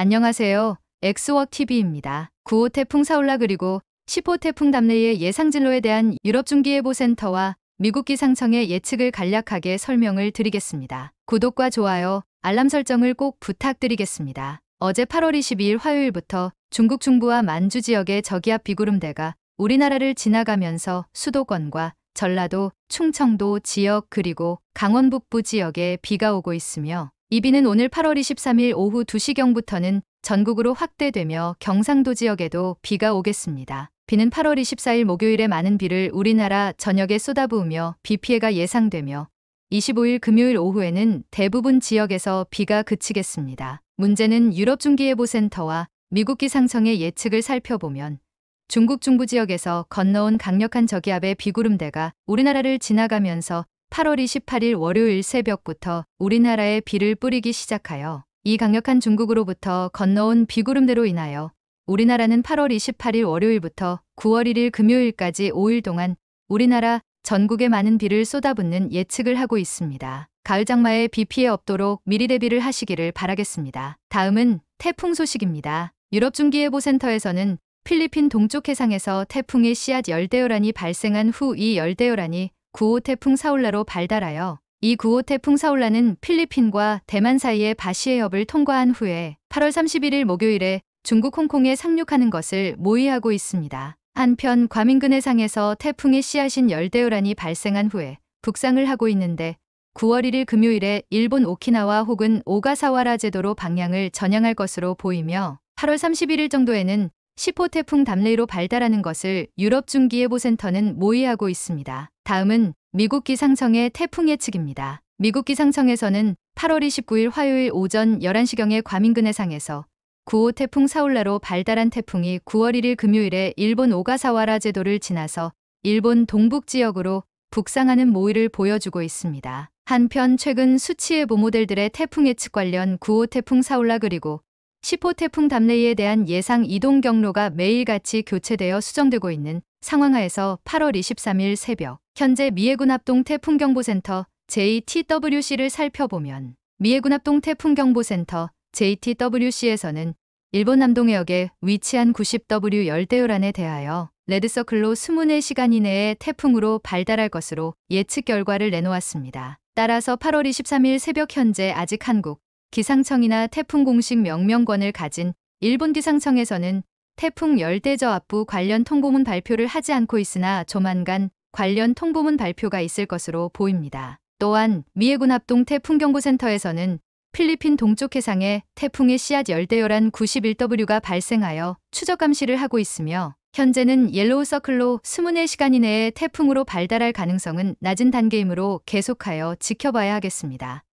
안녕하세요. 엑스워TV입니다. 9호 태풍 사울라 그리고 10호 태풍 담내의 예상 진로에 대한 유럽중기예보센터와 미국 기상청의 예측을 간략하게 설명을 드리겠습니다. 구독과 좋아요, 알람 설정을 꼭 부탁드리겠습니다. 어제 8월 22일 화요일부터 중국 중부와 만주 지역의 저기압 비구름대가 우리나라를 지나가면서 수도권과 전라도, 충청도 지역 그리고 강원 북부 지역에 비가 오고 있으며 이비는 오늘 8월 23일 오후 2시경부터는 전국으로 확대되며 경상도 지역에도 비가 오겠습니다. 비는 8월 24일 목요일에 많은 비를 우리나라 전역에 쏟아부으며 비 피해가 예상되며 25일 금요일 오후에는 대부분 지역에서 비가 그치겠습니다. 문제는 유럽 중기예보센터와 미국 기상청의 예측을 살펴보면 중국 중부 지역에서 건너온 강력한 저기압의 비구름대가 우리나라를 지나가면서 8월 28일 월요일 새벽부터 우리나라에 비를 뿌리기 시작하여 이 강력한 중국으로부터 건너온 비구름대로 인하여 우리나라는 8월 28일 월요일부터 9월 1일 금요일까지 5일 동안 우리나라 전국에 많은 비를 쏟아붓는 예측을 하고 있습니다. 가을 장마에 비 피해 없도록 미리 대비를 하시기를 바라겠습니다. 다음은 태풍 소식입니다. 유럽 중기예보센터에서는 필리핀 동쪽 해상에서 태풍의 씨앗 열대요란이 발생한 후 이 열대요란이 9호 태풍 사울라로 발달하여 이 9호 태풍 사울라는 필리핀과 대만 사이의 바시해 협을 통과한 후에 8월 31일 목요일에 중국 홍콩에 상륙하는 것을 모의하고 있습니다. 한편 과민근 해상에서 태풍의 씨앗인 열대요란이 발생한 후에 북상을 하고 있는데 9월 1일 금요일에 일본 오키나와 혹은 오가사와라 제도로 방향을 전향할 것으로 보이며 8월 31일 정도에는 10호 태풍 담레이로 발달하는 것을 유럽 중기예보센터는 모의하고 있습니다. 다음은 미국 기상청의 태풍 예측입니다. 미국 기상청에서는 8월 29일 화요일 오전 11시경에 과민근 해상에서 9호 태풍 사울라로 발달한 태풍이 9월 1일 금요일에 일본 오가사와라 제도를 지나서 일본 동북 지역으로 북상하는 모의를 보여주고 있습니다. 한편 최근 수치의 보모델들의 태풍 예측 관련 9호 태풍 사울라 그리고 10호 태풍 담레이에 대한 예상 이동 경로가 매일같이 교체되어 수정되고 있는 상황하에서 8월 23일 새벽 현재 미해군 합동 태풍경보센터 JTWC를 살펴보면 미해군 합동 태풍경보센터 JTWC에서는 일본 남동해역에 위치한 90W 열대요란에 대하여 레드서클로 24시간 이내에 태풍으로 발달할 것으로 예측 결과를 내놓았습니다. 따라서 8월 23일 새벽 현재 아직 한국 기상청이나 태풍 공식 명명권을 가진 일본 기상청에서는 태풍 열대저압부 관련 통보문 발표를 하지 않고 있으나 조만간 관련 통보문 발표가 있을 것으로 보입니다. 또한 미해군 합동 태풍경보센터에서는 필리핀 동쪽 해상에 태풍의 씨앗 열대열한 91W가 발생하여 추적 감시를 하고 있으며 현재는 옐로우 서클로 24시간 이내에 태풍으로 발달할 가능성은 낮은 단계이므로 계속하여 지켜봐야 하겠습니다.